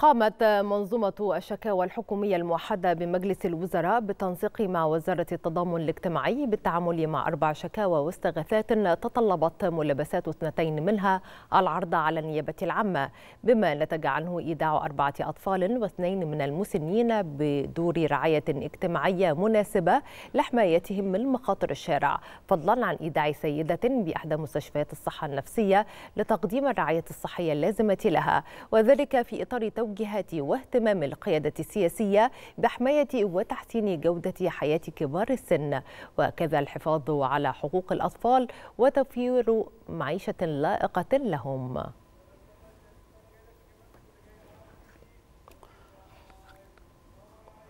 قامت منظومة الشكاوى الحكومية الموحدة بمجلس الوزراء بالتنسيق مع وزارة التضامن الاجتماعي بالتعامل مع أربع شكاوى واستغاثات تطلبت ملابسات اثنتين منها العرض على النيابة العامة بما نتج عنه إيداع أربعة أطفال واثنين من المسنين بدور رعاية اجتماعية مناسبة لحمايتهم من مخاطر الشارع فضلا عن إيداع سيدة بإحدى مستشفيات الصحة النفسية لتقديم الرعاية الصحية اللازمة لها وذلك في إطار توجيهات واهتمام القيادة السياسية بحماية وتحسين جودة حياة كبار السن وكذا الحفاظ على حقوق الأطفال وتوفير معيشة لائقة لهم